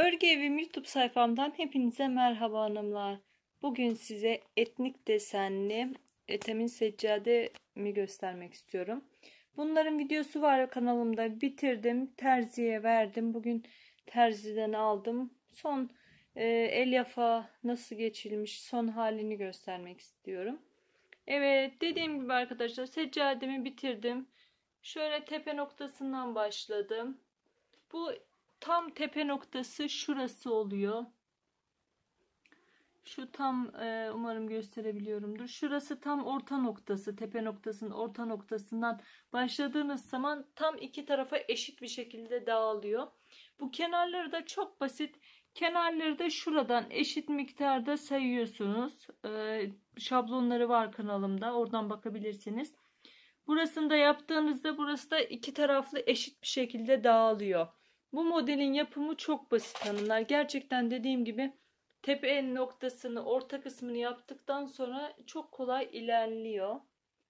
Örgü Evim YouTube sayfamdan hepinize merhaba hanımlar. Bugün size etnik desenli etemin seccade göstermek istiyorum. Bunların videosu var kanalımda. Bitirdim. Terziye verdim. Bugün terziden aldım. Son e, el yafa nasıl geçilmiş son halini göstermek istiyorum. Evet dediğim gibi arkadaşlar seccademi bitirdim. Şöyle tepe noktasından başladım. Bu tam tepe noktası şurası oluyor. Şu tam e, umarım gösterebiliyorumdur. Şurası tam orta noktası. Tepe noktasının orta noktasından başladığınız zaman tam iki tarafa eşit bir şekilde dağılıyor. Bu kenarları da çok basit. Kenarları da şuradan eşit miktarda sayıyorsunuz. E, şablonları var kanalımda. Oradan bakabilirsiniz. Burasını da yaptığınızda burası da iki taraflı eşit bir şekilde dağılıyor. Bu modelin yapımı çok basit hanımlar. Gerçekten dediğim gibi tepe noktasını orta kısmını yaptıktan sonra çok kolay ilerliyor.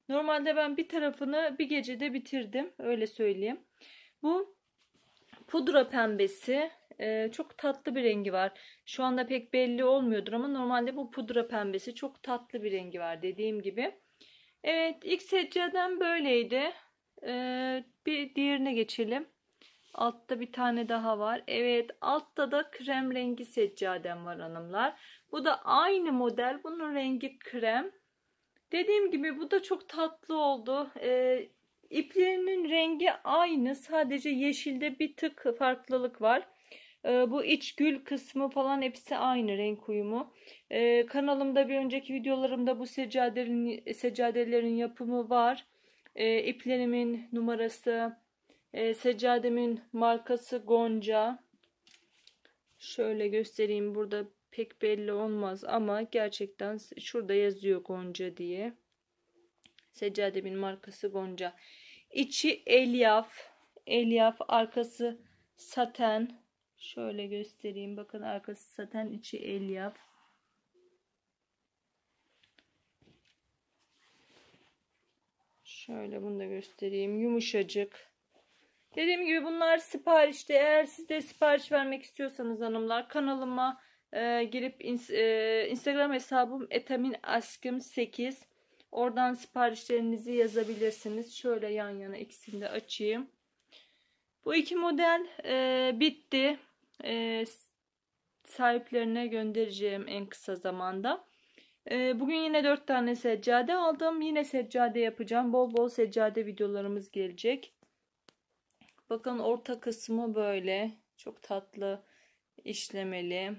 Normalde ben bir tarafını bir gecede bitirdim. Öyle söyleyeyim. Bu pudra pembesi. Ee, çok tatlı bir rengi var. Şu anda pek belli olmuyordur ama normalde bu pudra pembesi çok tatlı bir rengi var dediğim gibi. Evet ilk secceden böyleydi. Ee, bir diğerine geçelim. Altta bir tane daha var. Evet altta da krem rengi seccadem var hanımlar. Bu da aynı model. Bunun rengi krem. Dediğim gibi bu da çok tatlı oldu. Ee, iplerinin rengi aynı. Sadece yeşilde bir tık farklılık var. Ee, bu iç gül kısmı falan hepsi aynı renk uyumu. Ee, kanalımda bir önceki videolarımda bu seccadelerin, seccadelerin yapımı var. Ee, iplerimin numarası, e, seccademin markası Gonca. Şöyle göstereyim. Burada pek belli olmaz ama gerçekten şurada yazıyor Gonca diye. Seccademin markası Gonca. İçi elyaf. Elyaf arkası saten. Şöyle göstereyim. Bakın arkası saten içi elyaf. Şöyle bunu da göstereyim. Yumuşacık. Dediğim gibi bunlar siparişte. Eğer siz de sipariş vermek istiyorsanız hanımlar kanalıma e, girip ins e, Instagram hesabım etaminaskım8 oradan siparişlerinizi yazabilirsiniz. Şöyle yan yana ikisini de açayım. Bu iki model e, bitti. E, sahiplerine göndereceğim en kısa zamanda. E, bugün yine 4 tane seccade aldım. Yine seccade yapacağım. Bol bol seccade videolarımız gelecek. Bakın orta kısmı böyle. Çok tatlı işlemeli.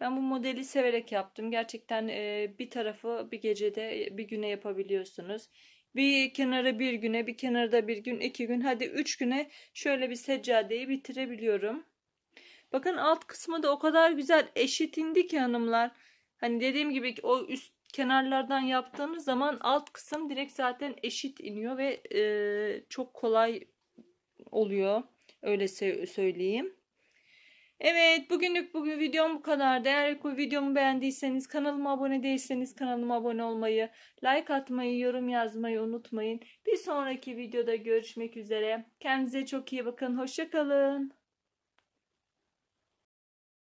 Ben bu modeli severek yaptım. Gerçekten e, bir tarafı bir gecede bir güne yapabiliyorsunuz. Bir kenara bir güne, bir kenarda bir gün, iki gün, hadi üç güne şöyle bir seccadeyi bitirebiliyorum. Bakın alt kısmı da o kadar güzel eşit indi ki hanımlar. Hani dediğim gibi o üst kenarlardan yaptığınız zaman alt kısım direkt zaten eşit iniyor ve e, çok kolay oluyor. Öyle söyleyeyim. Evet bugünlük bugün videom bu kadar. Eğer bu videomu beğendiyseniz kanalıma abone değilseniz kanalıma abone olmayı, like atmayı, yorum yazmayı unutmayın. Bir sonraki videoda görüşmek üzere. Kendinize çok iyi bakın. Hoşçakalın.